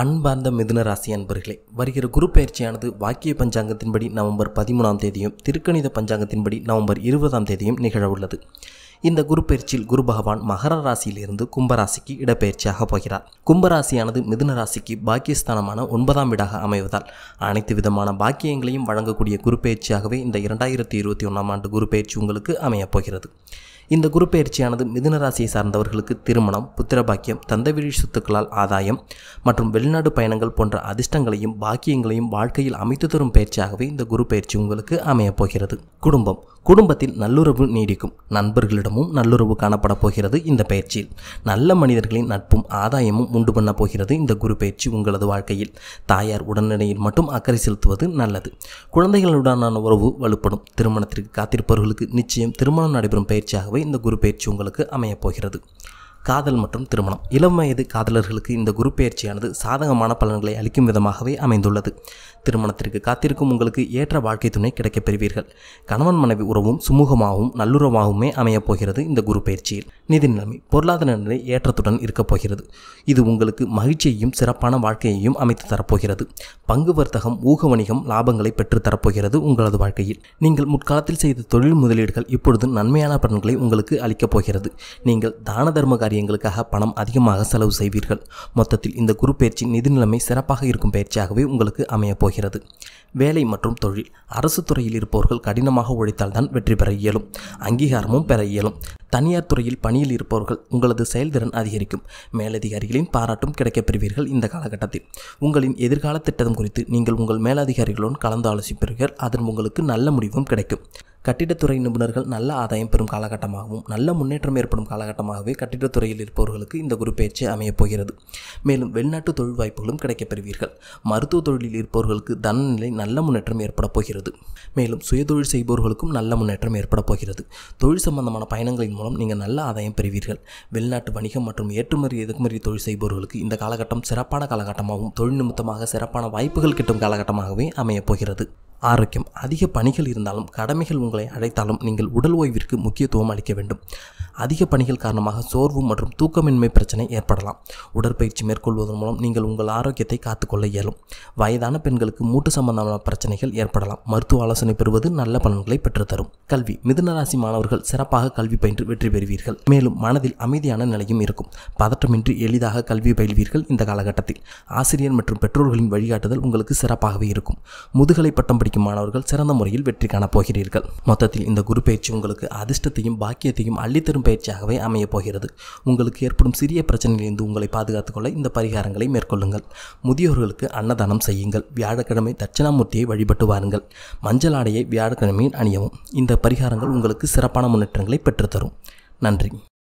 அன்பார்ந்த மிதுன ராசி அன்பர்களே வருகிற குரு பயிற்சியானது வாக்கிய பஞ்சாங்கத்தின்படி நவம்பர் பதிமூணாம் தேதியும் திருக்கணித பஞ்சாங்கத்தின்படி நவம்பர் இருபதாம் தேதியும் நிகழவுள்ளது இந்த குரு பயிற்சியில் குரு பகவான் மகர ராசியிலிருந்து கும்பராசிக்கு இடப்பெயர்ச்சியாக போகிறார் கும்பராசியானது மிதுன ராசிக்கு பாக்கியஸ்தானமான ஒன்பதாம் வீடாக அமைவதால் அனைத்து விதமான பாக்கியங்களையும் வழங்கக்கூடிய குரு பயிற்சியாகவே இந்த இரண்டாயிரத்தி இருபத்தி ஒன்றாம் ஆண்டு குரு பயிற்சி உங்களுக்கு அமையப்போகிறது இந்த குரு பயிற்சியானது மிதுன ராசியை சார்ந்தவர்களுக்கு திருமணம் புத்திரபாக்கியம் தந்தவிழி சொத்துக்களால் ஆதாயம் மற்றும் வெளிநாடு பயணங்கள் போன்ற அதிர்ஷ்டங்களையும் பாக்கியங்களையும் வாழ்க்கையில் அமைத்து தரும் பயிற்சியாகவே இந்த குரு பயிற்சி உங்களுக்கு அமையப் போகிறது குடும்பம் குடும்பத்தில் நல்லுறவு நீடிக்கும் நண்பர்களிடமும் நல்லுறவு காணப்பட போகிறது இந்த பயிற்சியில் நல்ல மனிதர்களின் நட்பும் ஆதாயமும் உண்டு பண்ண போகிறது இந்த குரு பயிற்சி உங்களது வாழ்க்கையில் தாயார் உடல்நிலையில் மட்டும் அக்கறை செலுத்துவது நல்லது குழந்தைகளுடனான உறவு வலுப்படும் திருமணத்திற்கு காத்திருப்பவர்களுக்கு நிச்சயம் திருமணம் நடைபெறும் பயிற்சியாகவே இந்த குரு பயிற்சி உங்களுக்கு அமையப்போகிறது காதல் மற்றும் திருமணம் இளம் வயது காதலர்களுக்கு இந்த குரு பயிற்சியானது சாதகமான பலன்களை அளிக்கும் விதமாகவே அமைந்துள்ளது திருமணத்திற்கு காத்திருக்கும் உங்களுக்கு ஏற்ற வாழ்க்கை துணை கிடைக்கப் பெறுவீர்கள் கணவன் மனைவி உறவும் சுமூகமாகவும் நல்லுறவாகவுமே அமையப் போகிறது இந்த குரு பயிற்சியில் நிதி நிலைமை பொருளாதார நிலை ஏற்றத்துடன் இருக்கப் போகிறது இது உங்களுக்கு மகிழ்ச்சியையும் சிறப்பான வாழ்க்கையையும் அமைத்து தரப்போகிறது பங்கு வர்த்தகம் ஊக வணிகம் லாபங்களை பெற்று தரப்போகிறது உங்களது வாழ்க்கையில் நீங்கள் முற்காலத்தில் செய்த தொழில் முதலீடுகள் இப்பொழுது நன்மையான பலன்களை உங்களுக்கு அளிக்கப் போகிறது நீங்கள் தான தர்ம காரிய காரியங்களுக்காக பணம் அதிகமாக செலவு செய்வீர்கள் மொத்தத்தில் இந்த குரு பயிற்சி நிதிநிலைமை சிறப்பாக இருக்கும் பயிற்சியாகவே உங்களுக்கு அமையப் போகிறது வேலை மற்றும் தொழில் அரசு துறையில் இருப்பவர்கள் கடினமாக உழைத்தால்தான் வெற்றி பெற இயலும் அங்கீகாரமும் பெற இயலும் தனியார் துறையில் பணியில் இருப்பவர்கள் உங்களது செயல்திறன் அதிகரிக்கும் மேலதிகாரிகளின் பாராட்டும் கிடைக்கப் பெறுவீர்கள் இந்த காலகட்டத்தில் உங்களின் எதிர்கால திட்டம் குறித்து நீங்கள் உங்கள் மேலதிகாரிகளுடன் கலந்து ஆலோசிப்பீர்கள் அதன் உங்களுக்கு நல்ல முடிவும் கிடைக்கும் கட்டிடத்துறை நிபுணர்கள் நல்ல ஆதாயம் பெறும் காலகட்டமாகவும் நல்ல முன்னேற்றம் ஏற்படும் காலகட்டமாகவே கட்டிடத்துறையில் இருப்பவர்களுக்கு இந்த குரு பயிற்சி அமையப் போகிறது மேலும் வெளிநாட்டு தொழில் வாய்ப்புகளும் கிடைக்கப் பெறுவீர்கள் மருத்துவ தொழிலில் இருப்பவர்களுக்கு தனநிலை நல்ல முன்னேற்றம் ஏற்படப் போகிறது மேலும் சுயதொழில் செய்பவர்களுக்கும் நல்ல முன்னேற்றம் ஏற்படப் போகிறது தொழில் சம்பந்தமான பயணங்களின் மூலம் நீங்கள் நல்ல ஆதாயம் பெறுவீர்கள் வெளிநாட்டு வணிகம் மற்றும் ஏற்றுமதி இறக்குமதி தொழில் செய்பவர்களுக்கு இந்த காலகட்டம் சிறப்பான காலகட்டமாகவும் தொழில் நிமித்தமாக சிறப்பான வாய்ப்புகள் கிட்டும் காலகட்டமாகவே அமையப் போகிறது ஆரோக்கியம் அதிக பணிகள் இருந்தாலும் கடமைகள் உங்களை அழைத்தாலும் நீங்கள் உடல் ஓய்விற்கு முக்கியத்துவம் அளிக்க வேண்டும் அதிக பணிகள் காரணமாக சோர்வு மற்றும் தூக்கமின்மை பிரச்சனை ஏற்படலாம் உடற்பயிற்சி மேற்கொள்வதன் மூலம் நீங்கள் உங்கள் ஆரோக்கியத்தை காத்துக்கொள்ள இயலும் வயதான பெண்களுக்கு மூட்டு சம்பந்தமான பிரச்சனைகள் ஏற்படலாம் மருத்துவ ஆலோசனை பெறுவது நல்ல பலன்களை பெற்றுத்தரும் கல்வி மிதுனராசி மாணவர்கள் சிறப்பாக கல்வி பயின்று வெற்றி பெறுவீர்கள் மேலும் மனதில் அமைதியான நிலையும் இருக்கும் பதற்றமின்றி எளிதாக கல்வி பயில்வீர்கள் இந்த காலகட்டத்தில் ஆசிரியர் மற்றும் பெற்றோர்களின் வழிகாட்டுதல் உங்களுக்கு சிறப்பாகவே இருக்கும் முதுகலை பட்டம் படிக்கும் மாணவர்கள் சிறந்த முறையில் வெற்றி காணப்போகிறீர்கள் மொத்தத்தில் இந்த குரு பயிற்சி உங்களுக்கு அதிர்ஷ்டத்தையும் பாக்கியத்தையும் அள்ளித்தரும் பயிற்சியாகவே அமையப் போகிறது உங்களுக்கு ஏற்படும் சிறிய பிரச்சனையிலிருந்து உங்களை பாதுகாத்துக்கொள்ள இந்த பரிகாரங்களை மேற்கொள்ளுங்கள் முதியோர்களுக்கு அன்னதானம் செய்யுங்கள் வியாழக்கிழமை தட்சிணாமூர்த்தியை வழிபட்டு வாருங்கள் மஞ்சள் ஆடையை வியாழக்கிழமையில் அணியவும் இந்த பரிகாரங்கள் உங்களுக்கு சிறப்பான முன்னேற்றங்களை பெற்றுத்தரும் நன்றி